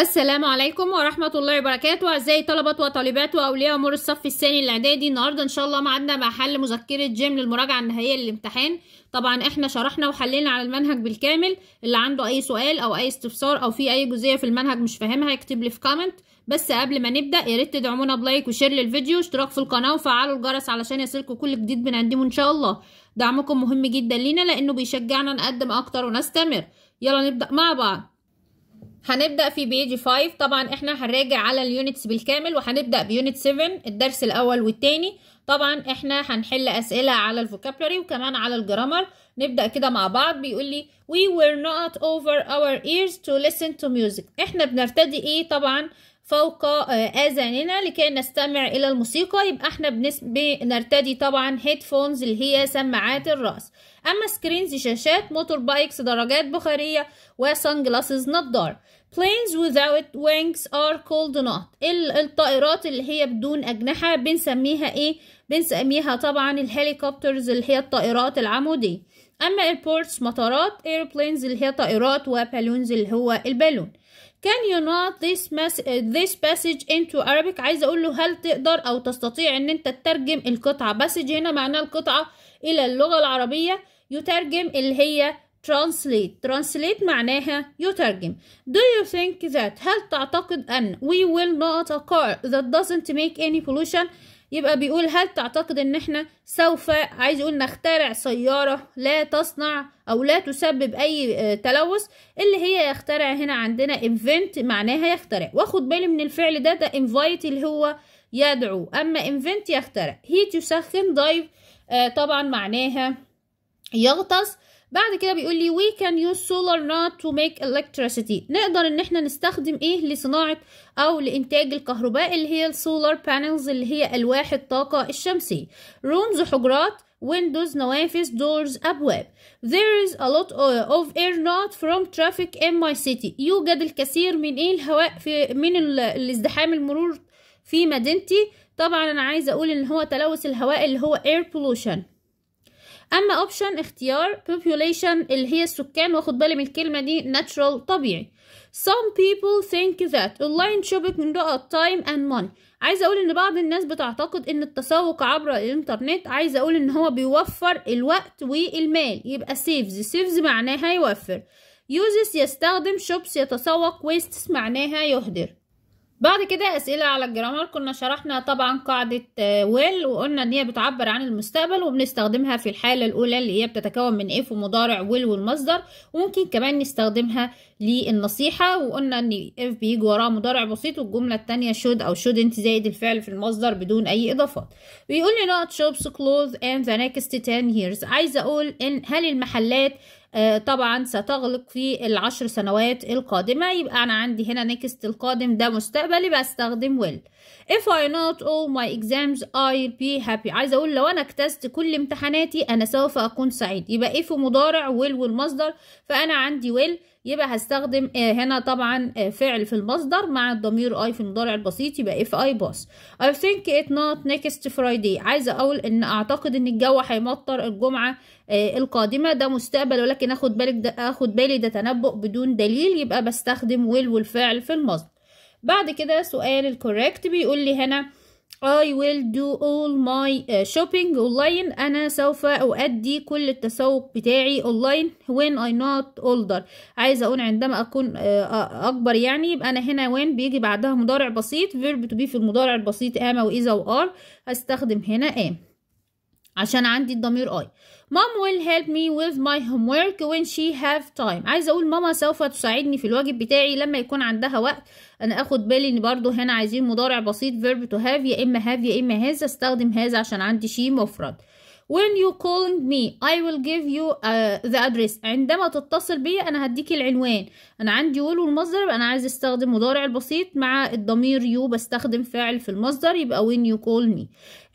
السلام عليكم ورحمة الله وبركاته أعزائي طلبة وطالبات وأولياء أمور الصف الثاني الإعدادي النهاردة إن شاء الله معادنا مع حل مذكرة جيم للمراجعة النهائية للامتحان طبعا إحنا شرحنا وحلينا على المنهج بالكامل اللي عنده أي سؤال أو أي استفسار أو في أي جزئية في المنهج مش فاهمها يكتب لي في كومنت بس قبل ما نبدأ يا ريت تدعمونا بلايك وشير للفيديو واشتراك في القناة وفعلوا الجرس علشان يصلكوا كل جديد بنقدمه إن شاء الله دعمكم مهم جدا لينا لأنه بيشجعنا نقدم أكتر ونستمر يلا نبدأ مع بعض هنبدأ في بيج 5 طبعا احنا هنراجع على اليونتس بالكامل وهنبدأ بيونت 7 الدرس الأول والتاني طبعا احنا هنحل أسئلة على الفوكابلري وكمان على الجرامر نبدأ كده مع بعض بيقول لي we were not over our ears to listen to music احنا بنرتدي ايه طبعا فوق آه، آذاننا لكي نستمع إلى الموسيقى يبقى احنا بنرتدي طبعا هيدفونز اللي هي سماعات الرأس أما سكرينز شاشات موتور بايكس درجات بخارية وسان جلاسز نضارة planes without wings are called not الطائرات اللي هي بدون أجنحة بنسميها إيه؟ بنسميها طبعا الهليكوبترز اللي هي الطائرات العمودية أما airports مطارات airplanes اللي هي طائرات وبالونز اللي هو البالون can you not this, this passage into Arabic عايزة أقول له هل تقدر أو تستطيع إن أنت تترجم القطعة passage هنا معناها القطعة إلى اللغة العربية يترجم اللي هي translate translate معناها يترجم do you think that هل تعتقد أن we will not a car that doesn't make any pollution يبقى بيقول هل تعتقد ان احنا سوف عايز يقول نخترع سيارة لا تصنع او لا تسبب اي آه، تلوث اللي هي يخترع هنا عندنا invent معناها يخترع واخد بالي من الفعل ده ده invite اللي هو يدعو اما invent يخترع heat يسخن dive آه، طبعا معناها يغطس بعد كده بيقول لي we can use solar not to make electricity نقدر ان احنا نستخدم ايه لصناعة او لانتاج الكهرباء اللي هي السولار بانلز اللي هي الواح الطاقة الشمسية rooms حجرات windows نوافذ doors أبواب there is a lot of air not from traffic in my city يوجد الكثير من ايه الهواء في من الازدحام المرور في مدينتي طبعا انا عايزه اقول ان هو تلوث الهواء اللي هو air pollution اما اوبشن اختيار population اللي هي السكان واخد بالي من الكلمه دي natural طبيعي some people think that online shopping ضاع time and money عايزه اقول ان بعض الناس بتعتقد ان التسوق عبر الانترنت عايزه اقول ان هو بيوفر الوقت والمال يبقى saves saves معناها يوفر uses يستخدم shops يتسوق wastes معناها يهدر بعد كده اسئله على الجرامر كنا شرحنا طبعا قاعده آه، ويل وقلنا ان هي بتعبر عن المستقبل وبنستخدمها في الحاله الاولى اللي هي بتتكون من اف ومضارع ويل والمصدر وممكن كمان نستخدمها للنصيحه وقلنا ان اف بيجي وراه مضارع بسيط والجمله الثانيه شود او شود انت زايد الفعل في المصدر بدون اي اضافات بيقول لي not shops كلوز and the next 10 years عايزه اقول ان هل المحلات آه، طبعا ستغلق في العشر سنوات القادمة يبقى أنا عندي هنا نيكست القادم ده مستقبلي بستخدم will if I not all my exams I'll be happy عايزة أقول لو أنا اكتست كل امتحاناتي أنا سوف أكون سعيد يبقى إيه في مضارع will والمصدر فأنا عندي will يبقى هستخدم آه، هنا طبعا آه، فعل في المصدر مع الضمير اي في المضارع البسيط يبقى if I باص I think it not next Friday عايزة اقول ان اعتقد ان الجو هيمطر الجمعة آه، القادمة ده مستقبل ولكن اخد بالك ده اخد بالي ده تنبؤ بدون دليل يبقى بستخدم will والفعل في المصدر بعد كده سؤال الكوريكت بيقول لي هنا I will do all my uh, shopping online أنا سوف أؤدي كل التسوق بتاعي online when I not older عايزة أقول عندما أكون آه، أكبر يعني يبقى أنا هنا when بيجي بعدها مضارع بسيط verb to be في المضارع البسيط am وإذا are هستخدم هنا am عشان عندي الضمير اي مام will help me with my homework when she have time عايزه اقول ماما سوف تساعدني في الواجب بتاعي لما يكون عندها وقت انا اخد بالي ان برضو هنا عايزين مضارع بسيط verb to have يا اما have يا اما has استخدم has عشان عندي شي مفرد when you call me I will give you uh, the address عندما تتصل بي أنا هديك العنوان أنا عندي will والمصدر أنا عايز أستخدم مضارع البسيط مع الضمير you بستخدم فاعل في المصدر يبقى when you call me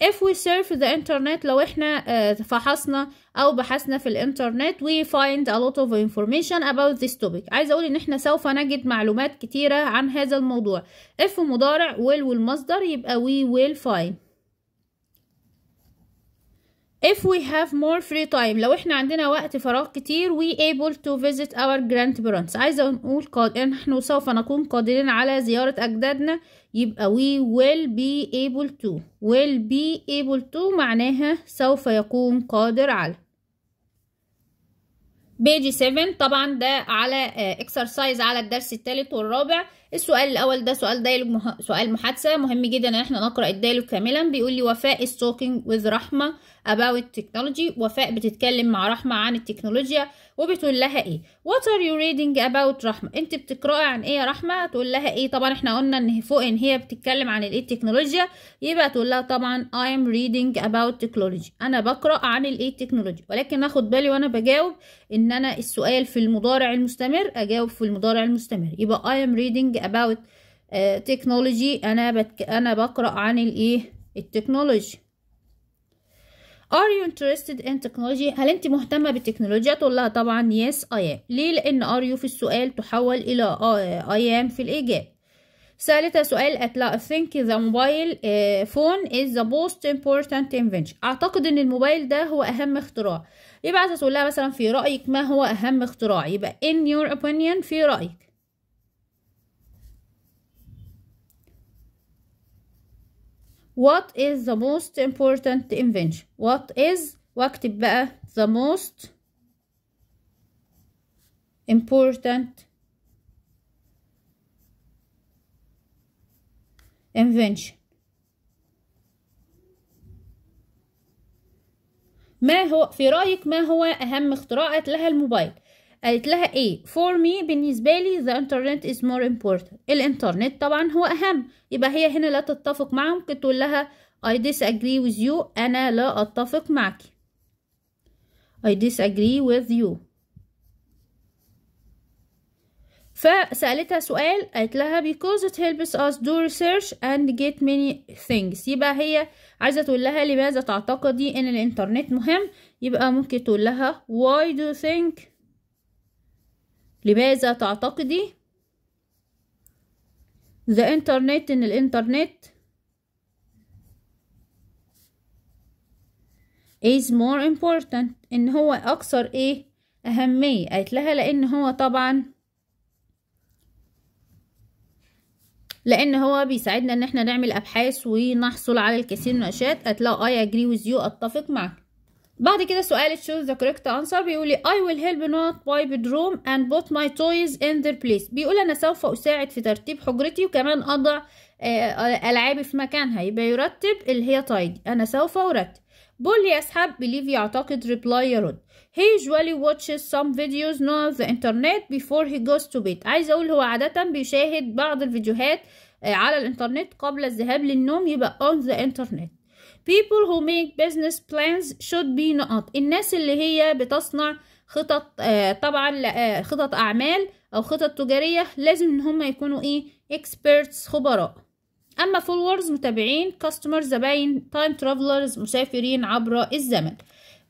if we surf the internet لو إحنا uh, فحصنا أو بحثنا في الإنترنت we find a lot of information about this topic عايز أقول إن إحنا سوف نجد معلومات كتيرة عن هذا الموضوع if مضارع will والمصدر يبقى we will find if we have more free time لو احنا عندنا وقت فراغ كتير we able to visit our grandparents عايزة نقول قادر نحن سوف نكون قادرين على زيارة أجدادنا يبقى we will be able to will be able to معناها سوف يكون قادر على بيجي 7 طبعا ده على اكسرسايز آه، على الدرس الثالث والرابع السؤال الاول ده سؤال دايلوج مه... سؤال محادثه مهم جدا ان احنا نقرا الدايلوج كاملا بيقول لي وفاء از توكينج وذ رحمه اباوت تكنولوجي وفاء بتتكلم مع رحمه عن التكنولوجيا وبتقول لها ايه وات ار يو ريدنج اباوت رحمه انت بتقراي عن ايه يا رحمه تقول لها ايه طبعا احنا قلنا ان فوق ان هي بتتكلم عن الايه التكنولوجيا يبقى تقول لها طبعا اي ام ريدنج اباوت تكنولوجي انا بقرا عن الايه التكنولوجي ولكن اخد بالي وانا بجاوب ان انا السؤال في المضارع المستمر اجاوب في المضارع المستمر يبقى اي ام ريدنج about uh, technology أنا بتك... أنا بقرأ عن الإيه التكنولوجي Are you interested in technology؟ هل أنت مهتمة بالتكنولوجيا؟ تقول لها طبعا yes I am ليه؟ لأن are you في السؤال تحول إلى uh, I am في الإجابة ثالثة سؤال أتلا I think the mobile uh, phone is the most important invention أعتقد إن الموبايل ده هو أهم اختراع يبقى عايزة تقول لها مثلا في رأيك ما هو أهم اختراع يبقى in your opinion في رأيك What is the most important invention What is واكتب بقى the most important invention ما هو في رأيك ما هو أهم اختراعات لها الموبايل قالت لها ايه for me بالنسبه لي the internet is more important الانترنت طبعا هو اهم يبقى هي هنا لا تتفق معه ممكن تقول لها I disagree with you انا لا اتفق معك I disagree with you فسألتها سؤال قالت لها because it helps us do research and get many things يبقى هي عايزة تقول لها لماذا تعتقدي ان الانترنت مهم يبقى ممكن تقول لها why do you think لماذا تعتقدي ذا انترنت ان الانترنت is more important ان هو اكثر ايه اهمية قالت لها لان هو طبعا لان هو بيساعدنا ان احنا نعمل ابحاث ونحصل على الكثير من الاشياء قالت لها I agree with you اتفق معك بعد كده سؤال choose the correct answer بيقولي I will help not my bedroom and put my toys in their place بيقول أنا سوف أساعد في ترتيب حجرتي وكمان أضع آه، ألعابي في مكانها يبقى يرتب اللي هي tidy أنا سوف أرتب بول يسحب believe يعتقد reply يرد he usually watches some videos on the internet before he goes to bed عايز أقول هو عادة بيشاهد بعض الفيديوهات آه، على الإنترنت قبل الذهاب للنوم يبقى on the internet people who make business plans should be نقط الناس اللي هي بتصنع خطط آه طبعا آه خطط اعمال او خطط تجاريه لازم ان هم يكونوا ايه experts خبراء اما followers متابعين customers زباين time travelers مسافرين عبر الزمن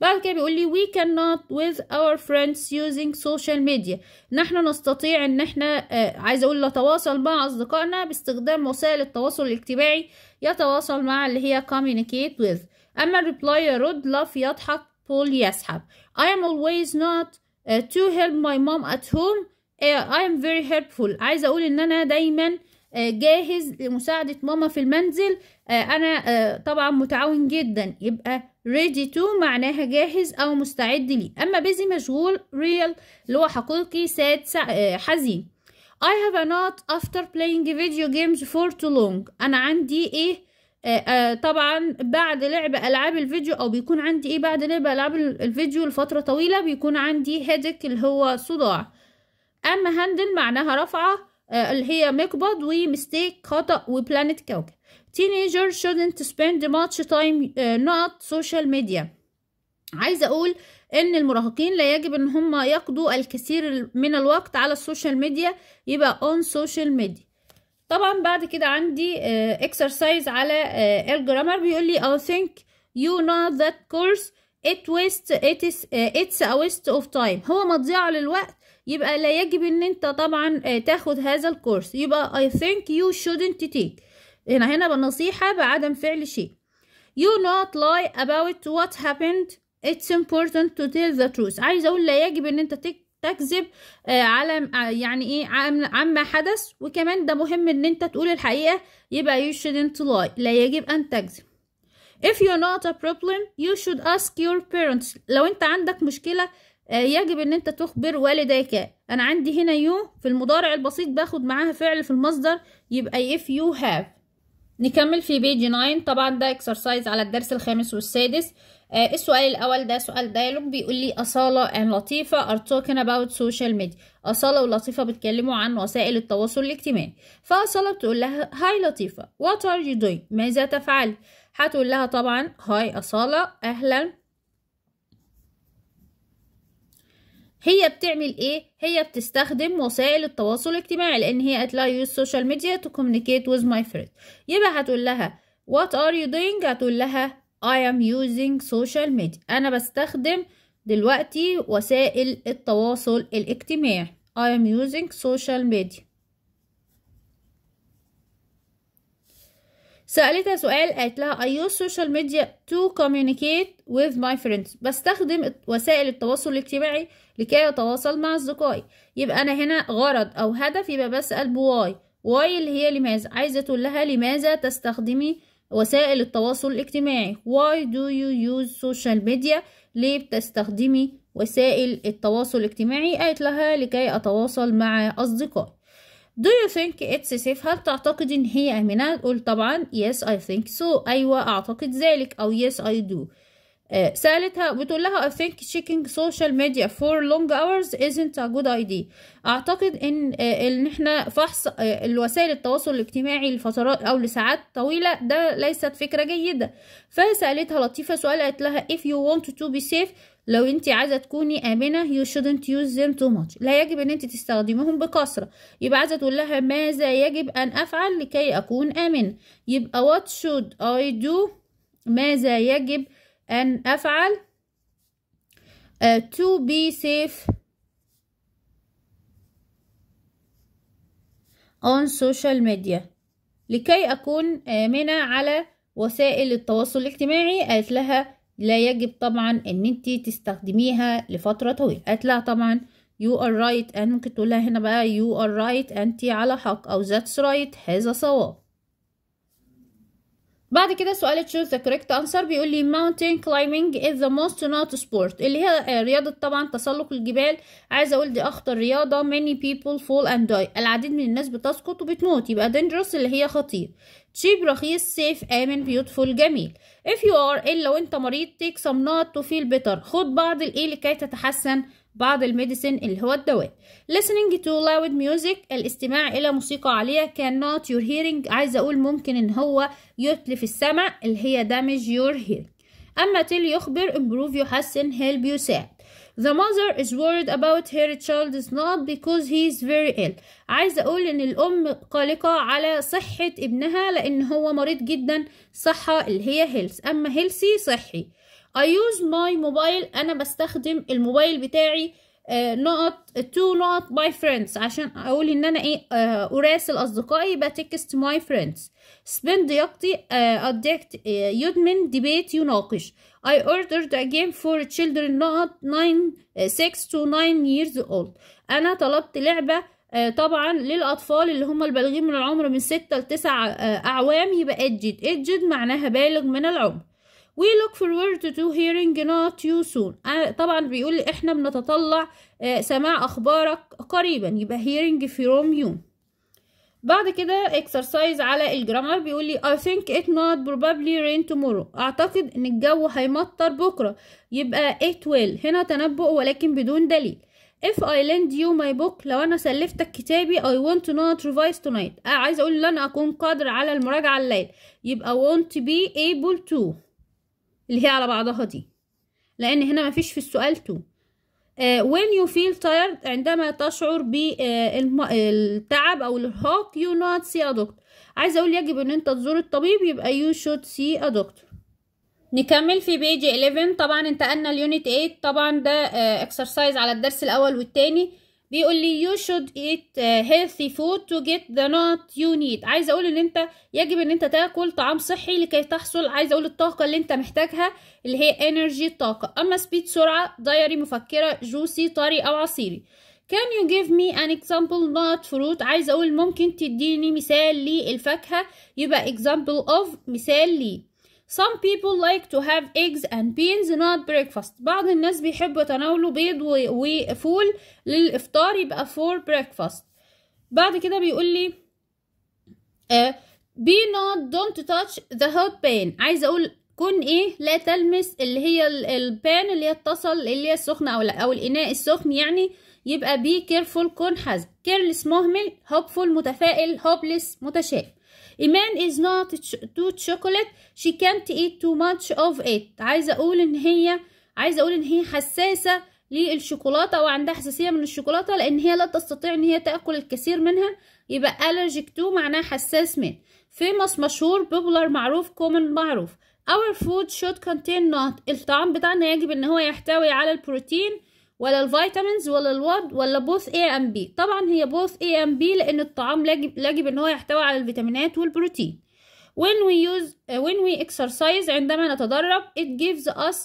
بعد كده بيقول لي we cannot with our friends using social media نحن نستطيع ان احنا آه عايز اقول نتواصل مع اصدقائنا باستخدام وسائل التواصل الاجتماعي يتواصل مع اللي هي communicate with اما الريبلاي يرد لاف يضحك بول يسحب I am always not uh, to help my mom at home uh, I am very helpful عايز اقول ان انا دايما آه, جاهز لمساعدة ماما في المنزل أنا طبعا متعاون جدا يبقى ready to معناها جاهز أو مستعد ليه أما busy مشغول real اللي هو حقيقي sad آه، حزين I have a knot after playing video games for too long أنا عندي إيه آه آه طبعا بعد لعب العاب الفيديو او بيكون عندي ايه بعد لعب العاب الفيديو لفتره طويله بيكون عندي هيدك اللي هو صداع اما هندل معناها رفعه آه، اللي هي مقبض ومستيك خطا وبلانت كوكب teenager shouldn't spend much time uh, not social media عايزه اقول ان المراهقين لا يجب ان هم يقضوا الكثير من الوقت على السوشيال ميديا يبقى on social media طبعا بعد كده عندي uh, exercise على الجرامر uh, بيقول لي I think you know that course it waste it is it's a waste of time هو مضيعة للوقت يبقى لا يجب ان انت طبعا تاخد هذا الكورس يبقى I think you shouldn't take هنا هنا نصيحة بعدم فعل شيء you not lie about what happened it's important to tell the truth عايزة أقول لا يجب إن أنت تكذب آه، على آه، يعني إيه عما حدث وكمان ده مهم إن أنت تقول الحقيقة يبقى you shouldn't lie لا يجب أن تكذب if you're not a problem you should ask your parents لو أنت عندك مشكلة آه، يجب ان انت تخبر والديك انا عندي هنا يو في المضارع البسيط باخد معاها فعل في المصدر يبقى if you have نكمل في بيج 9 طبعا ده اكسرسايز على الدرس الخامس والسادس آه السؤال الاول ده سؤال دايلوج بيقول لي اصاله ان لطيفه ار توكن اباوت سوشيال ميديا اصاله ولطيفه بيتكلموا عن وسائل التواصل الاجتماعي فاصاله بتقول لها هاي لطيفه وات ار يو دوينج ماذا تفعل هتقول لها طبعا هاي اصاله اهلا هي بتعمل ايه هي بتستخدم وسائل التواصل الاجتماعي لان هي لها use social media to communicate with my friends يبقى هتقول لها what are you doing هتقول لها I am using social media انا بستخدم دلوقتي وسائل التواصل الاجتماعي I am using social media سألتها سؤال قالت لها I use social media to communicate with my friends بستخدم وسائل التواصل الاجتماعي لكي يتواصل مع أصدقائي يبقى أنا هنا غرض أو هدف يبقى بسأل بواي واي اللي هي لماذا عايزة تقول لها لماذا تستخدمي وسائل التواصل الاجتماعي why do you use social media ليه بتستخدمي وسائل التواصل الاجتماعي قالت لها لكي أتواصل مع أصدقائي Do you think it's safe هل تعتقد إن هي آمنة؟ قل طبعا yes I think so أيوة أعتقد ذلك أو yes I do آه، سألتها بتقول لها I think checking social media for long hours isn't a good idea أعتقد إن آه، إن إحنا فحص آه، الوسائل التواصل الاجتماعي لفترات أو لساعات طويلة ده ليست فكرة جيدة فسألتها لطيفة سؤال قالت لها if you want to be safe لو انت عايزه تكوني امنه you shouldn't use them too much لا يجب ان انت تستخدميهم بكثره يبقى عايزه تقول لها ماذا يجب ان افعل لكي اكون امنه يبقى what should I do ماذا يجب أن أفعل uh, to be safe on social media لكي أكون آمنة على وسائل التواصل الاجتماعي قالت لها لا يجب طبعا ان انت تستخدميها لفترة طويلة قالت لها طبعا you are right and ممكن تقول لها هنا بقى you are right انت على حق او that's right هذا صواب بعد كده سؤال تشوز ذا كوريكت انسر بيقول لي mountain climbing is the most not sport اللي هي آه, رياضة طبعا تسلق الجبال عايزة اقول دي اخطر رياضة many people fall and die العديد من الناس بتسقط وبتموت يبقى dangerous اللي هي خطير cheap رخيص safe آمن beautiful جميل if you are إلا وانت مريض take some not to feel better خد بعض الايه لكي تتحسن بعض الميديسين اللي هو الدواء listening to loud music الاستماع إلى موسيقى عالية can not your hearing عايزة أقول ممكن إن هو يتلف السمع اللي هي damage your hearing أما تيل يخبر improve يحسن help يساعد The mother is worried about her child is not because he is very ill. عايزة أقول إن الأم قلقة على صحة ابنها لأن هو مريض جدا صحة اللي هي health أما healthy صحي. I use my mobile أنا بستخدم الموبايل بتاعي نقط تو نقط my فريندز عشان أقول إن أنا إيه uh, أراسل أصدقائي بتكست ماي فريندز سبند يقضي أدكت آه، يدمن ديبيت يناقش اي ordered a جيم فور تشيلدرن نقط 9 6 تو 9 ييرز اولد أنا طلبت لعبة uh, طبعا للأطفال اللي هم البالغين من العمر من 6 ل 9 أعوام يبقى ايدجد ايدجد معناها بالغ من العمر We look forward to hearing not you soon آه، طبعا بيقول لي إحنا بنتطلع آه، سماع أخبارك قريبا يبقى hearing from you بعد كده exercise على الجرامر بيقول لي I think it not probably rain tomorrow أعتقد إن الجو هيمطر بكرة يبقى it will هنا تنبؤ ولكن بدون دليل if I lend you my book لو انا سلفتك كتابي I want to not revise tonight آه، عايز اقول لن اكون قادر على المراجعة الليل يبقى want to be able to اللي هي على بعضها دي لان هنا مفيش في السؤال تو آه when you feel tired عندما تشعر بالتعب او الارهاق you not see a doctor عايزه اقول يجب ان انت تزور الطبيب يبقى you should see a doctor نكمل في بيج 11 طبعا انتقلنا اليونت 8 طبعا ده اكسرسايز آه، على الدرس الاول والتاني بيقول لي you should eat uh, healthy food to get the nut you need عايز اقول ان انت يجب ان انت تاكل طعام صحي لكي تحصل عايز اقول الطاقه اللي انت محتاجها اللي هي energy طاقه اما سبيد سرعه دايري مفكره جوسي طري او عصيري can you give me an example not fruit عايز اقول ممكن تديني مثال للفاكهه يبقى example of مثال لي Some people like to have eggs and beans not breakfast بعض الناس بيحبوا يتناولوا بيض وفول للإفطار يبقى for breakfast بعد كده بيقول لي uh, be not don't touch the hot pan عايز أقول كن ايه لا تلمس اللي هي البان اللي هي اتصل اللي هي السخنه او او الاناء السخن يعني يبقى be careful كن حذر careless مهمل hopeful متفائل hopeless متشائم إيمان is not too chocolate she can't eat too much of it عايزة أقول إن هي عايزة أقول إن هي حساسة للشوكولاتة أو عندها حساسية من الشوكولاتة لأن هي لا تستطيع إن هي تأكل الكثير منها يبقى allergic to معناه حساس من famous مشهور popular معروف common معروف our food should contain not الطعام بتاعنا يجب إن هو يحتوي على البروتين ولا الفيتامينز ولا الواد ولا بوث اي ام بي طبعا هي بوث اي ام بي لأن الطعام يجب إن هو يحتوي على الفيتامينات والبروتين when we use uh, when we exercise عندما نتدرب it gives us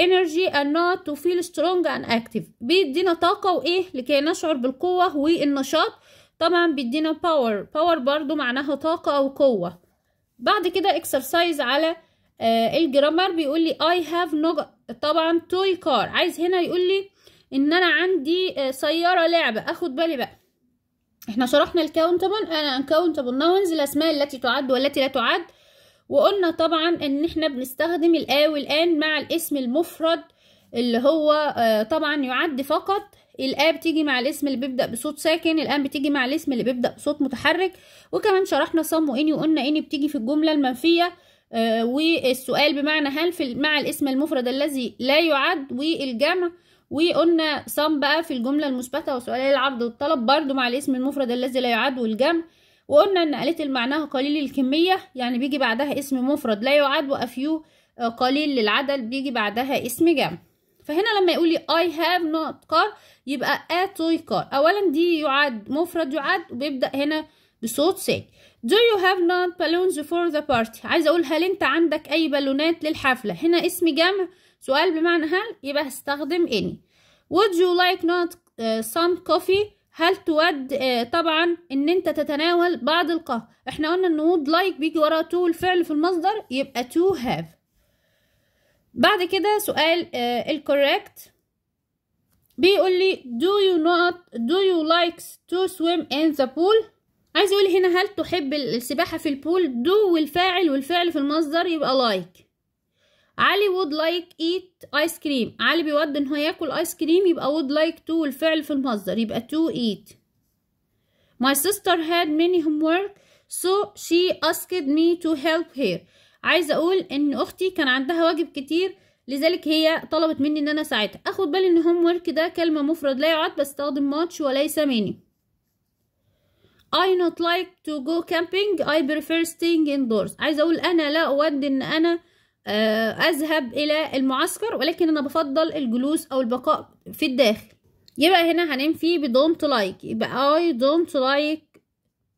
energy and not to feel strong and active بيدينا طاقة وإيه لكي نشعر بالقوة والنشاط طبعا بيدينا باور باور برضو معناها طاقة أو قوة بعد كده exercise على uh, الجرامر بيقول لي I have no طبعا toy car عايز هنا يقول لي ان انا عندي آه، سياره لعبه اخد بالي بقى احنا شرحنا الكاونتبل انا انكاونتبل ناونز الاسماء التي تعد والتي لا تعد وقلنا طبعا ان احنا بنستخدم الا والان مع الاسم المفرد اللي هو آه، طبعا يعد فقط الآ بتيجي مع الاسم اللي بيبدأ بصوت ساكن الآن بتيجي مع الاسم اللي بيبدأ بصوت متحرك وكمان شرحنا صم وإني وقلنا إني بتيجي في الجملة المنفية آه، والسؤال بمعنى هل في مع الاسم المفرد الذي لا يعد والجمع وقلنا صم بقى في الجملة المثبتة وسؤالي العرض والطلب برضو مع الاسم المفرد الذي لا يعد والجمع وقلنا ان قالت معناها قليل الكمية يعني بيجي بعدها اسم مفرد لا يعد وافيو آه، قليل للعدد بيجي بعدها اسم جمع فهنا لما يقولي I have not car يبقى a toy car اولا دي يعد مفرد يعد وبيبدأ هنا بصوت ساك Do you have not balloons for the party عايز اقول هل انت عندك اي بالونات للحفلة هنا اسم جمع سؤال بمعنى هل يبقى هستخدم اني would you like not uh, some coffee هل تود uh, طبعا ان انت تتناول بعض القهوة احنا قلنا ان would like بيجي وراه to الفعل في المصدر يبقى to have بعد كده سؤال uh, الكوريكت بيقول لي do you not do you like to swim in the pool عايز يقول هنا هل تحب السباحة في البول do والفاعل والفعل في المصدر يبقى like علي would like eat ice cream علي بيود ان هو ياكل ايس كريم يبقى would like to الفعل في المصدر يبقى to eat my sister had many homework so she asked me to help her عايزه اقول ان اختي كان عندها واجب كتير لذلك هي طلبت مني ان انا ساعتها اخد بالي ان هوم ورك ده كلمه مفرد لا يعد بستخدم ماتش وليس مني I not like to go camping I prefer staying indoors عايزه اقول انا لا اود ان انا آه، أذهب إلى المعسكر ولكن أنا بفضل الجلوس أو البقاء في الداخل يبقى هنا هننفي فيه ب don't like يبقى I don't like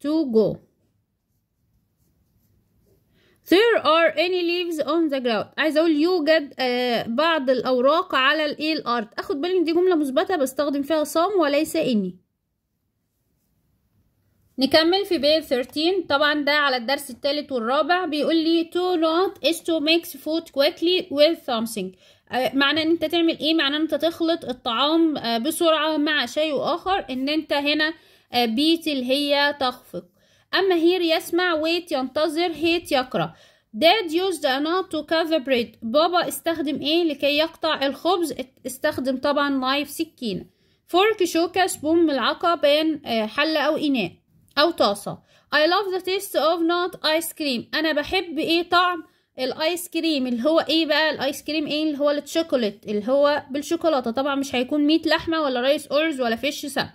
to go There are any leaves on the ground عايزة أقول يوجد آه بعض الأوراق على الإيه الأرض أخد بالي إن دي جملة مثبتة بستخدم فيها صام وليس إني نكمل في بيت 13 طبعا ده على الدرس الثالث والرابع بيقول لي to not is to mix food quickly with something أه، معنى ان انت تعمل ايه معنى ان انت تخلط الطعام أه، بسرعه مع شيء اخر ان انت هنا أه، بيتل هي تخفق اما هير يسمع ويت ينتظر هيت يقرا داد يوز دا knot تو cover بريد بابا استخدم ايه لكي يقطع الخبز؟ استخدم طبعا نايف سكينة. فورك شوكة سبوم ملعقة بين حلة أو إناء. أو طاسة I love the taste of not ice cream أنا بحب إيه طعم الايس كريم اللي هو ايه بقى الايس كريم ايه اللي هو التشوكولات اللي هو بالشوكولاته طبعا مش هيكون ميت لحمه ولا رايس اورز ولا فيش سمك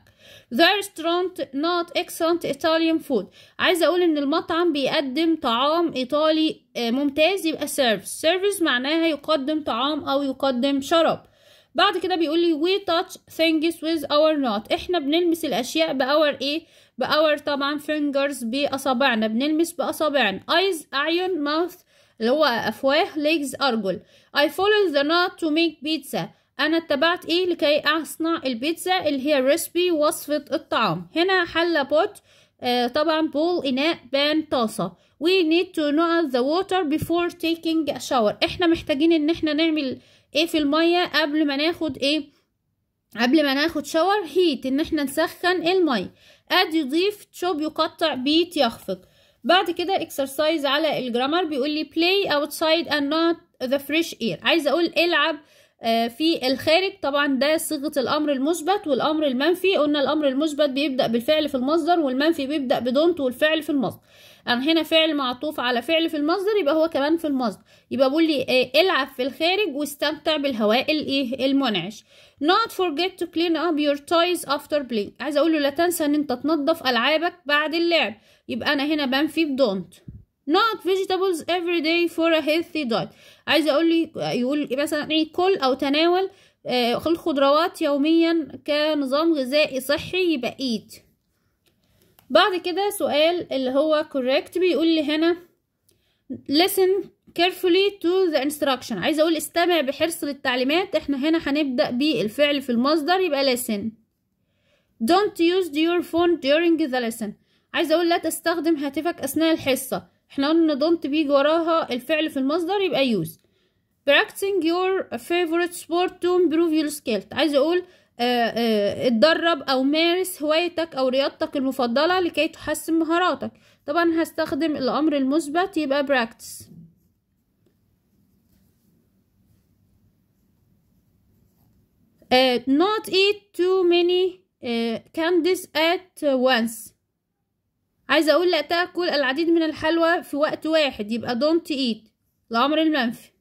The restaurant not excellent Italian food عايزة أقول إن المطعم بيقدم طعام إيطالي آه، ممتاز يبقى service service معناها يقدم طعام أو يقدم شراب بعد كده بيقولي we touch things with our not إحنا بنلمس الأشياء بأور إيه باور طبعا فينجرز باصابعنا بنلمس باصابعنا ايز اعين ماوث اللي هو افواه ليجز ارجل اي فولو ذا نوت تو ميك بيتزا انا اتبعت ايه لكي اصنع البيتزا اللي هي ريسبي وصفة الطعام هنا حلة بوت آه طبعا بول اناء بان طاسة وي نيد تو know ذا ووتر بيفور تيكينج شاور احنا محتاجين ان احنا نعمل ايه في المية قبل ما ناخد ايه قبل ما ناخد شاور هيت ان احنا نسخن المية اد يضيف تشوب يقطع بيت يخفق بعد كده اكسرسايز على الجرامر بيقول لي play outside and not the fresh air عايز اقول العب آه، في الخارج طبعا ده صيغه الامر المثبت والامر المنفي قلنا الامر المثبت بيبدا بالفعل في المصدر والمنفي بيبدا بدونت والفعل في المصدر أنا هنا فعل معطوف على فعل في المصدر يبقى هو كمان في المصدر يبقى بقول لي إيه العب في الخارج واستمتع بالهواء الإيه المنعش not forget to clean up your toys after play عايزة أقول له لا تنسى إن أنت تنظف ألعابك بعد اللعب يبقى أنا هنا بنفي بدونت not vegetables every day for a healthy diet عايزة أقول لي يقول مثلا إيه كل أو تناول آه، الخضروات يوميا كنظام غذائي صحي يبقى eat بعد كده سؤال اللي هو correct بيقول لي هنا listen carefully to the instruction عايزه اقول استمع بحرص للتعليمات احنا هنا هنبدا بالفعل في المصدر يبقى listen don't use your phone during the lesson عايزه اقول لا تستخدم هاتفك اثناء الحصه احنا قلنا don't بيجي وراها الفعل في المصدر يبقى use practicing your favorite sport to improve your skills عايزه اقول آه، آه، اتدرب او مارس هوايتك او رياضتك المفضلة لكي تحسن مهاراتك طبعا هستخدم الامر المثبت يبقى براكتس آه، Uh, not eat too many uh, candies at once عايزه اقول لا تاكل العديد من الحلوى في وقت واحد يبقى don't eat الامر المنفي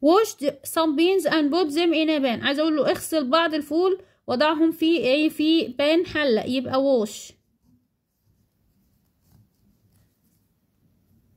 washed some beans and put them in a pan عايز اقول له اغسل بعض الفول وضعهم في ايه في بان حلة يبقى wash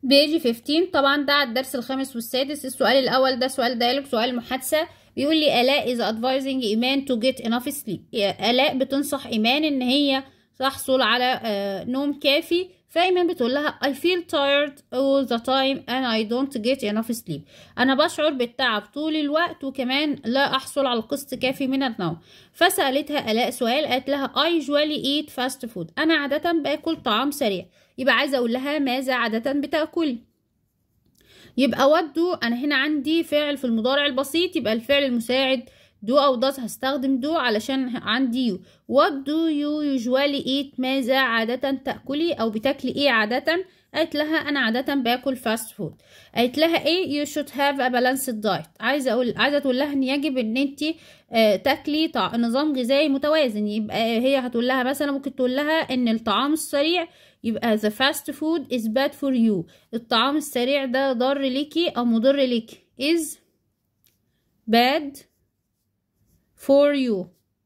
بيجي 15 طبعا ده على الدرس الخامس والسادس السؤال الاول ده سؤال دايلوج سؤال محادثه بيقول لي الاء از advising ايمان تو جيت enough sleep الاء بتنصح ايمان ان هي تحصل على آه، نوم كافي فايمن بتقول لها I feel tired all the time and I don't get enough sleep أنا بشعر بالتعب طول الوقت وكمان لا أحصل على قسط كافي من النوم فسألتها آلاء سؤال قالت لها I usually eat fast food أنا عادة باكل طعام سريع يبقى عايزة أقول لها ماذا عادة بتاكلي يبقى ودو انا هنا عندي فعل في المضارع البسيط يبقى الفعل المساعد دو أو داز هستخدم دو علشان عندي يو وات دو يو يوجوالي ايت ماذا عادة تأكلي أو بتاكلي إيه عادة قالت لها أنا عادة باكل فاست فود قالت لها إيه يو شود هاف ا balanced دايت عايزة أقول عايزة تقول لها إن يجب إن أنت آه، تاكلي نظام غذائي متوازن يبقى هي هتقول لها مثلا ممكن تقول لها إن الطعام السريع يبقى the fast food از باد فور يو الطعام السريع ده ضار ليكي أو مضر ليكي از باد for you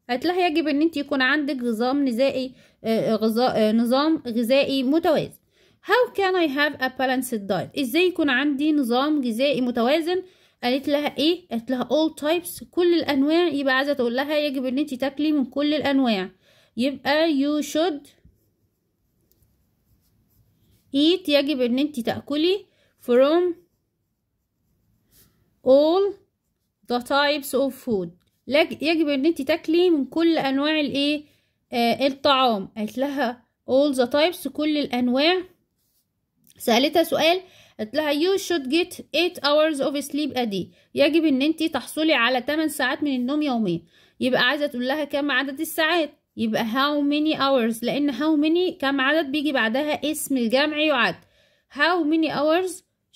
قالت لها يجب ان انت يكون عندك نظام غذائي غذاء نظام غذائي متوازن how can I have a balanced diet ازاي يكون عندي نظام غذائي متوازن قالت لها ايه قالت لها all types كل الانواع يبقى عايزه تقول لها يجب ان انت تاكلي من كل الانواع يبقى you should eat يجب ان انت تاكلي from all the types of food يجب ان انت تاكلي من كل انواع الايه آه الطعام قالت لها all the types كل الانواع سالتها سؤال قالت لها you should get 8 hours of sleep a day يجب ان انت تحصلي على 8 ساعات من النوم يوميا يبقى عايزه تقول لها كم عدد الساعات يبقى how many hours لان how many كم عدد بيجي بعدها اسم الجمع يعد how many hours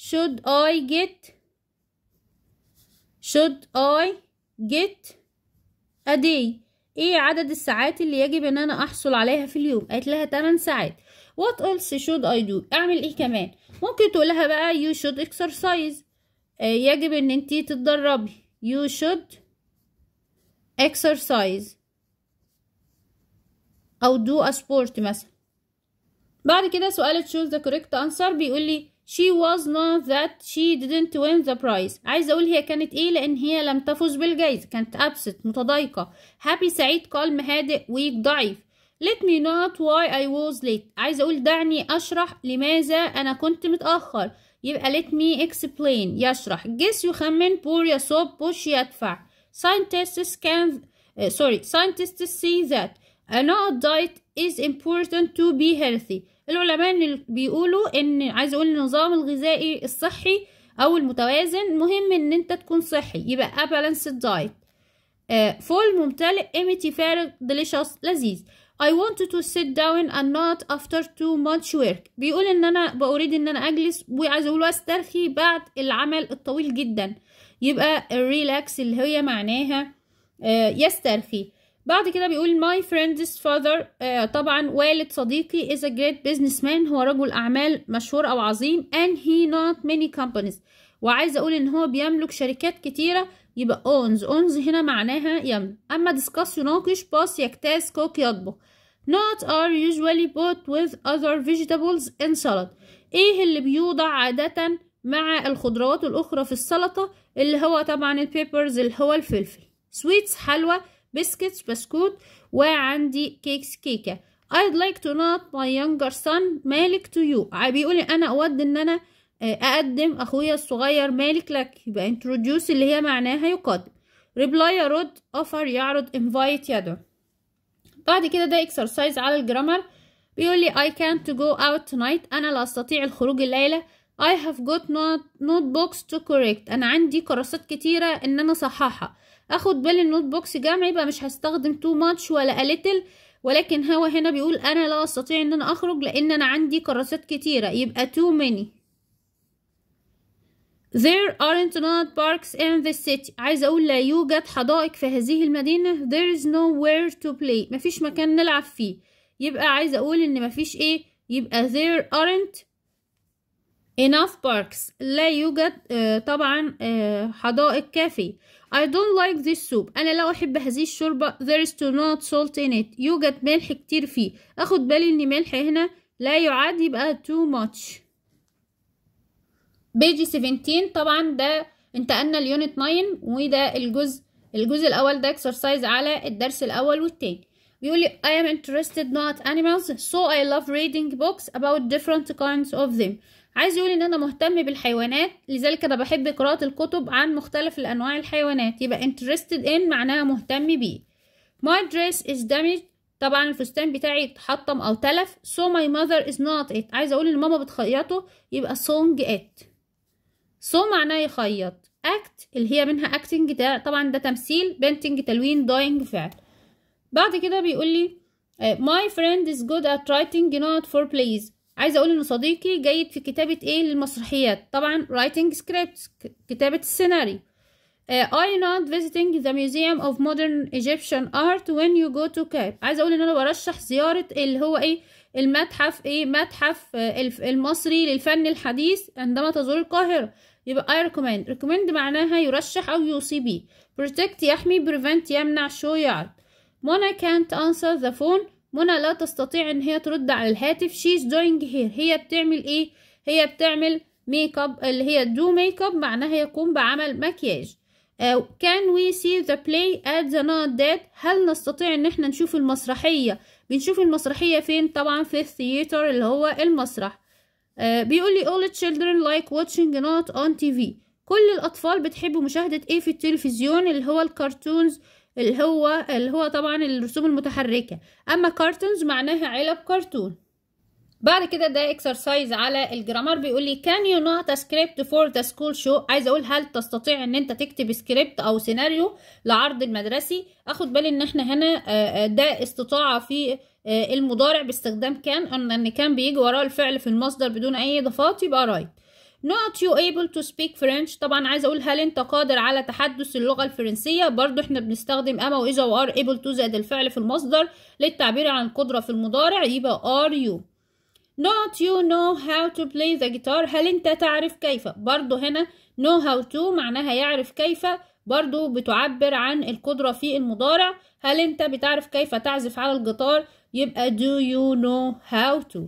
should I get should I get a day ايه عدد الساعات اللي يجب ان انا احصل عليها في اليوم قالت لها 8 ساعات what else should I do اعمل ايه كمان ممكن تقولها بقى you should exercise آه يجب ان انتي تتدربي you should exercise او do a sport مثلا بعد كده سؤال choose the correct answer بيقول لي she was not that she didn't win the prize عايز اقول هي كانت ايه لان هي لم تفز بالجائزه كانت upset متضايقه happy سعيد calm هادئ weak ضعيف let me not why I was late عايز اقول دعني اشرح لماذا انا كنت متاخر يبقى let me explain يشرح guess يخمن pour يصب push يدفع scientists can uh, sorry scientists see that not diet is important to be healthy العلماء اللي بيقولوا ان عايز اقول النظام الغذائي الصحي او المتوازن مهم ان انت تكون صحي يبقى a balanced diet فول uh, ممتلئ امتي فارغ delicious لذيذ I want to sit down and not after too much work بيقول ان انا بأريد ان انا اجلس وعايز اقول استرخي بعد العمل الطويل جدا يبقى الريلاكس اللي هي معناها uh, يسترخي بعد كده بيقول my friend's father آه طبعا والد صديقي is a great businessman هو رجل أعمال مشهور أو عظيم and he not many companies وعايز أقول إن هو بيملك شركات كتيرة يبقى owns owns هنا معناها يملك أما discuss يناقش باس يكتاز كوك يطبخ not are usually put with other vegetables in salad إيه اللي بيوضع عادة مع الخضروات الأخرى في السلطة اللي هو طبعا البيبرز اللي هو الفلفل sweets حلوة بسكتس بسكوت وعندي كيكس كيكة I'd like to not my younger son مالك to you بيقول أنا أود إن أنا آه، أقدم أخويا الصغير مالك لك يبقى introduce اللي هي معناها يقدم reply يرد offer يعرض invite يدعو بعد كده ده exercise على الجرامر بيقول لي I can't go out tonight أنا لا أستطيع الخروج الليلة I have got not, notebooks to correct أنا عندي كراسات كتيرة إن أنا صححها اخد بالي النوت بوكس جامعي يبقى مش هستخدم تو ماتش ولا اليتل ولكن هو هنا بيقول انا لا استطيع ان انا اخرج لان انا عندي كراسات كتيرة يبقى تو many There aren't not parks in the city عايزة اقول لا يوجد حدائق في هذه المدينة there is nowhere to play مفيش مكان نلعب فيه يبقى عايزة اقول ان مفيش ايه يبقى there aren't enough parks لا يوجد آه طبعا آه حدائق كافية I don't like this soup أنا لا أحب هذه الشوربة there is too much salt in it يوجد ملح كتير فيه أخد بالي إن ملح هنا لا يعاد يبقى too much بيجي 17 طبعا ده انتقلنا ليونت 9 وده الجزء الجزء الأول ده exercise على الدرس الأول والتاني بيقول I am interested not animals so I love reading books about different kinds of them عايز يقول ان انا مهتم بالحيوانات لذلك انا بحب قراءة الكتب عن مختلف الانواع الحيوانات يبقى interested in معناها مهتم بيه my dress is damaged طبعا الفستان بتاعي اتحطم او تلف so my mother is not it عايز اقول ان ماما بتخيطه يبقى song it so معناه يخيط act اللي هي منها acting ده طبعا ده تمثيل painting تلوين dying فعل بعد كده بيقول لي uh, my friend is good at writing not for please عايزه اقول ان صديقي جيد في كتابه ايه للمسرحيات طبعا writing scripts كتابه السيناريو آه، uh, I not visiting the museum of modern Egyptian art when you go to cape عايزه اقول ان انا برشح زياره اللي هو ايه المتحف ايه متحف آه، المصري للفن الحديث عندما تزور القاهره يبقى I recommend recommend معناها يرشح او يوصي بيه protect يحمي prevent يمنع show يعرض Mona can't answer the phone منى لا تستطيع ان هي ترد على الهاتف she's doing here هي بتعمل ايه هي بتعمل ميك اب اللي هي دو ميك اب معناها يقوم بعمل مكياج كان وي سي ذا بلاي ات ذا نوت night هل نستطيع ان احنا نشوف المسرحية بنشوف المسرحية فين طبعا في الثياتر اللي هو المسرح uh, بيقول لي all children like watching not on TV كل الأطفال بتحب مشاهدة ايه في التلفزيون اللي هو الكرتونز اللي هو اللي هو طبعا الرسوم المتحركة أما كارتونز معناها علب كرتون بعد كده ده اكسرسايز على الجرامر بيقول لي كان يو نوت سكريبت فور ذا سكول شو عايز اقول هل تستطيع ان انت تكتب سكريبت او سيناريو لعرض المدرسي اخد بالي ان احنا هنا آه، آه، ده استطاعه في آه، المضارع باستخدام كان ان كان بيجي وراه الفعل في المصدر بدون اي اضافات يبقى رايت not you able to speak French طبعا عايز اقول هل انت قادر على تحدث اللغة الفرنسية برضو احنا بنستخدم اما واذا are able to زائد الفعل في المصدر للتعبير عن القدرة في المضارع يبقى are you not you know how to play the guitar هل انت تعرف كيف برضو هنا know how to معناها يعرف كيف برضو بتعبر عن القدرة في المضارع هل انت بتعرف كيف تعزف على الجيتار يبقى do you know how to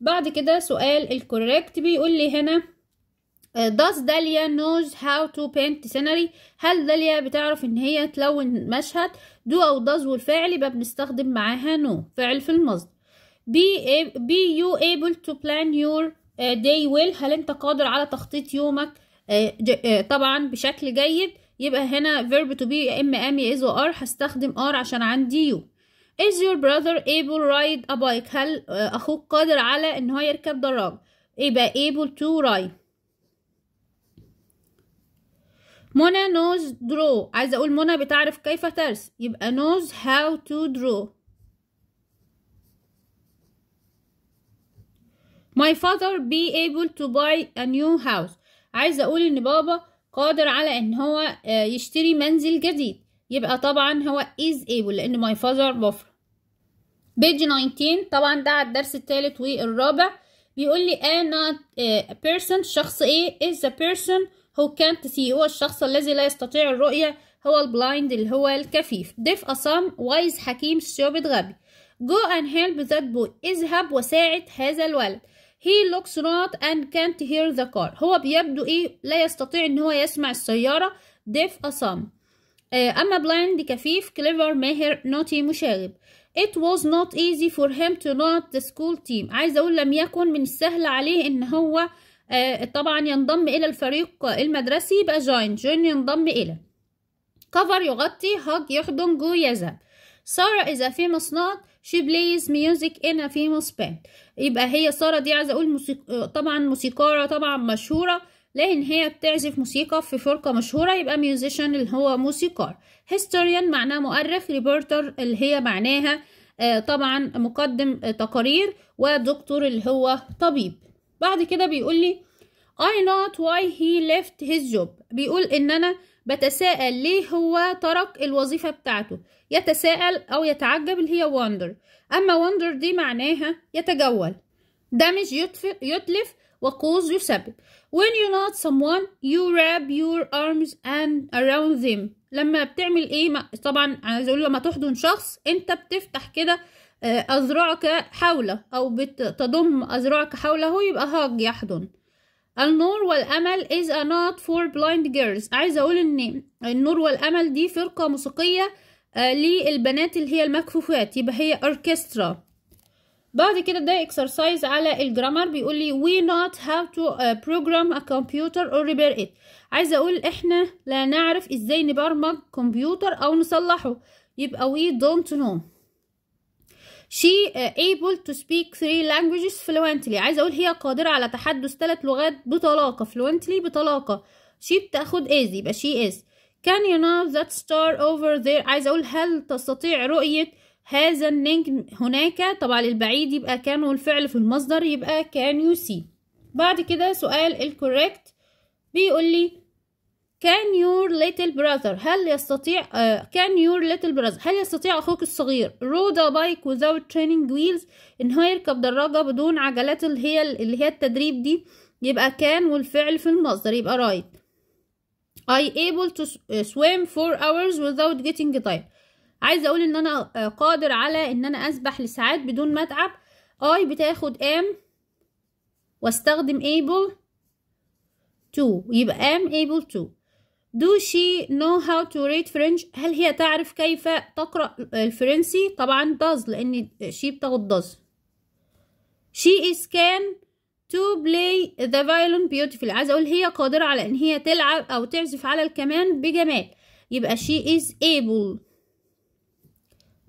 بعد كده سؤال الكوريكت بيقول لي هنا آه، does داليا knows how to paint scenery هل داليا بتعرف ان هي تلون مشهد do او does والفعل يبقى بنستخدم معاها no فعل في المصدر be, be you able to plan your آه، day well هل انت قادر على تخطيط يومك آه، طبعا بشكل جيد يبقى هنا verb to be يا اما am يا is و are هستخدم are عشان عندي you is your brother able ride a bike هل اخوك قادر على ان هو يركب دراجة يبقى able to ride منى نوز درو عايزه اقول منى بتعرف كيف ترسم يبقى نوز هاو تو درو my father be able to buy a new house عايزه اقول ان بابا قادر على ان هو آه، يشتري منزل جديد يبقى طبعا هو is able لان my father بفر بيج 19 طبعا ده على الدرس الثالث والرابع بيقول لي a not a person شخص ايه is a person هو كانت سي هو الشخص الذي لا يستطيع الرؤية هو البلايند اللي هو الكفيف ديف أصام وايز حكيم stupid غبي go and help that boy اذهب وساعد هذا الولد he looks not and can't hear the car هو بيبدو ايه لا يستطيع ان هو يسمع السيارة ديف أصام آه، اما بلايند كفيف clever ماهر نوتي مشاغب It was not easy for him to not the school team عايز اقول لم يكن من السهل عليه ان هو آه، طبعا ينضم إلى الفريق المدرسي يبقى جوين جون ينضم إلى كفر يغطي هاج يحضن جو يذهب سارة إذا في مصنات شي بلايز ميوزك ان في باند يبقى هي ساره دي عايزه اقول موسيق... آه، طبعا موسيقاره طبعا مشهوره لأن هي بتعزف موسيقى في فرقه مشهوره يبقى ميوزيشن اللي هو موسيقار هيستوريان معناه مؤرخ ريبورتر اللي هي معناها آه، طبعا مقدم تقارير ودكتور اللي هو طبيب بعد كده بيقول لي I not why he left his job بيقول ان انا بتساءل ليه هو ترك الوظيفة بتاعته يتساءل او يتعجب اللي هي wonder اما wonder دي معناها يتجول damage يتلف وقوز يسبب when you not someone you wrap your arms and around them لما بتعمل ايه طبعا عايز اقول لما تحضن شخص انت بتفتح كده أذرعك آه، حوله أو تضم أذرعك حوله يبقى هاج يحضن النور والأمل is a not for blind girls عايز أقول إن النور والأمل دي فرقة موسيقية آه، للبنات اللي هي المكفوفات يبقى هي أوركسترا بعد كده ده اكسرسايز على الجرامر بيقول لي we not how to آه، program a computer or repair it عايزه اقول احنا لا نعرف ازاي نبرمج كمبيوتر او نصلحه يبقى we don't know she uh, able to speak three languages fluently عايزه اقول هي قادره على تحدث ثلاث لغات بطلاقه fluently بطلاقه she بتاخد is يبقى she is can you know that star over there عايزه اقول هل تستطيع رؤيه هذا النجم هناك طبعا البعيد يبقى كان والفعل في المصدر يبقى can you see بعد كده سؤال الكوريكت بيقول لي كان يور ليتل براذر هل يستطيع كان يور ليتل براذر هل يستطيع أخوك الصغير رودا بايك وذاوت تريننج ويلز إن هو يركب دراجة بدون عجلات اللي هي اللي هي التدريب دي يبقى كان والفعل في المصدر يبقى رايت I able to آه، swim for hours without getting tired عايزة أقول إن أنا آه، قادر على إن أنا أسبح لساعات بدون ما أتعب I بتاخد ام واستخدم able to يبقى am able to Do she know how to read French? هل هي تعرف كيف تقرأ الفرنسي؟ طبعا does لأن she بتاخد does. She is can to play the violin beautifully. عايزة أقول هي قادرة على إن هي تلعب أو تعزف على الكمان بجمال. يبقى she is able.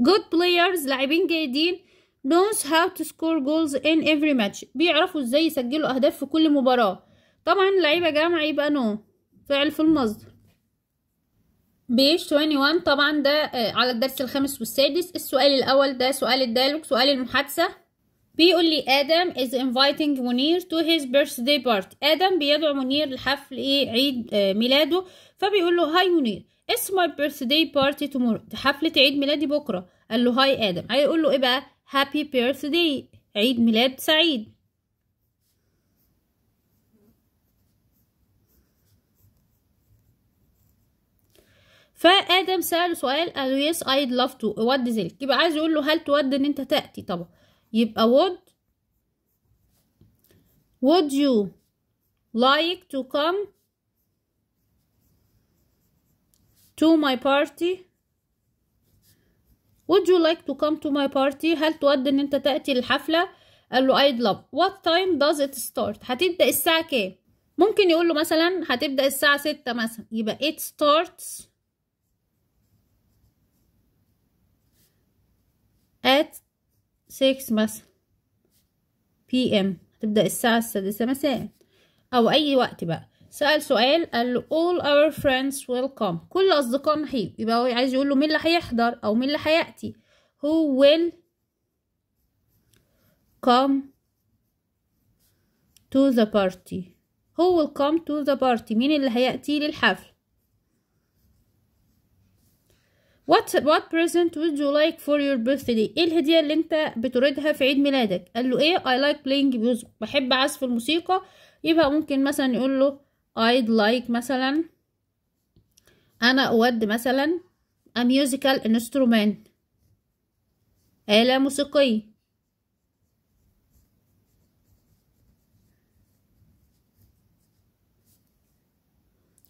Good players لاعبين جيدين knows how to score goals in every match. بيعرفوا إزاي يسجلوا أهداف في كل مباراة. طبعا لعيبة جامعة يبقى no. فعل في المصدر. بيج 21 طبعا ده آه، على الدرس الخامس والسادس السؤال الاول ده سؤال الديالوج سؤال المحادثه بيقول لي ادم is inviting منير to his birthday party ادم بيدعو منير لحفل ايه عيد آه، ميلاده فبيقول له هاي منير it's ماي بيرثدي بارتي tomorrow حفله عيد ميلادي بكره قال له هاي ادم هيقول له ايه بقى هابي بيرثدي عيد ميلاد سعيد فادم ساله سؤال قال له يس ايد لاف تو اود ذلك يبقى عايز يقول له هل تود ان انت تاتي طبعا يبقى would would you like to come to my party would you like to come to my party هل تود ان انت تاتي للحفله قال له I'd love وات تايم داز ات ستارت هتبدا الساعه كام ممكن يقول له مثلا هتبدا الساعه 6 مثلا يبقى it starts at 6 مثلا pm هتبدأ الساعة السادسة مساء أو أي وقت بقى سأل سؤال قال له all our friends will come كل أصدقائنا هيجوا يبقى هو عايز يقول له مين اللي هيحضر أو مين اللي هيأتي who will come to the party who will come to the party مين اللي هيأتي للحفل What what present would you like for your birthday ايه الهديه اللي انت بتريدها في عيد ميلادك قال له ايه I like playing music بحب عزف الموسيقى يبقى ممكن مثلا يقول له I'd like مثلا انا اود مثلا a musical instrument آلة موسيقية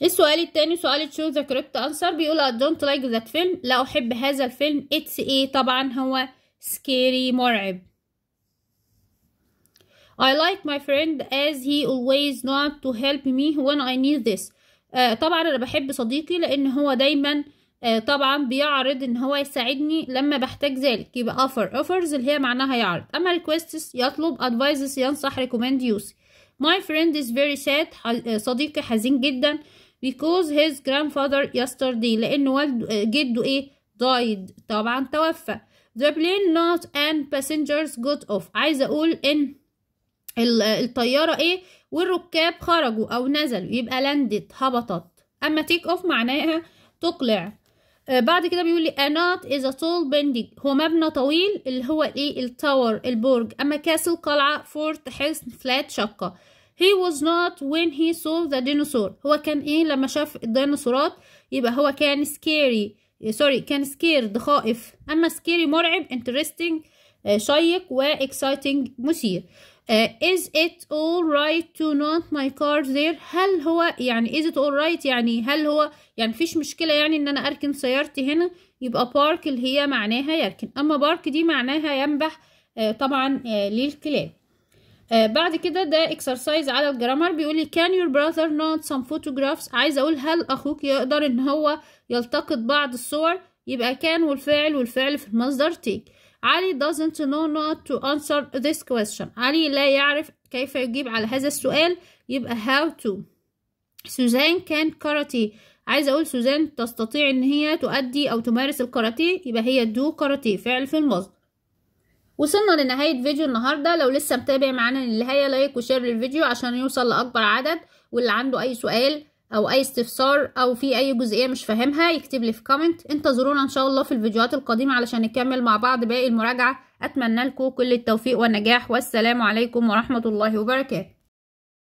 ايه السؤال التاني سؤال choose the correct answer بيقول I don't like that film لا أحب هذا الفيلم it's ايه طبعا هو scary مرعب I like my friend as he always not to help me when I need this آه طبعا أنا بحب صديقي لأن هو دايما آه طبعا بيعرض ان هو يساعدني لما بحتاج ذلك يبقى offer offers اللي هي معناها يعرض اما requests يطلب advices ينصح recommend use my friend is very sad آه، صديقي حزين جدا because his grandfather yesterday لأن والده جده إيه died طبعا توفى the plane not and passengers got off عايزة أقول إن الطيارة إيه والركاب خرجوا أو نزلوا يبقى landed هبطت أما take off معناها تقلع آه، بعد كده بيقول لي anot is a tall building هو مبنى طويل اللي هو إيه التاور البرج اما كاسل قلعه فورت حصن فلات شقه he was not when he saw the dinosaur هو كان ايه لما شاف الديناصورات يبقى هو كان scary سوري كان scared خائف اما scary مرعب interesting آه، شيق و exciting مثير Uh, is it all right to not my car there هل هو يعني is it all right يعني هل هو يعني مفيش مشكلة يعني ان انا اركن سيارتي هنا يبقى بارك اللي هي معناها يركن اما بارك دي معناها ينبح uh, طبعا uh, للكلاب آه، بعد كده ده اكسرسايز على الجرامر بيقول لي كان يور براذر نوت سم photographs عايز اقول هل اخوك يقدر ان هو يلتقط بعض الصور يبقى كان والفعل والفعل في المصدر تيك علي doesn't know not to answer this question علي لا يعرف كيف يجيب على هذا السؤال يبقى how to سوزان كان كاراتيه عايز اقول سوزان تستطيع ان هي تؤدي او تمارس الكاراتيه يبقى هي دو كاراتيه فعل في المصدر وصلنا لنهاية فيديو النهاردة لو لسه متابع معانا للنهاية لايك وشير للفيديو عشان يوصل لأكبر عدد واللي عنده أي سؤال أو أي استفسار أو في أي جزئية مش فاهمها يكتب لي في كومنت انتظرونا إن شاء الله في الفيديوهات القديمة علشان نكمل مع بعض باقي المراجعة أتمنى لكم كل التوفيق والنجاح والسلام عليكم ورحمة الله وبركاته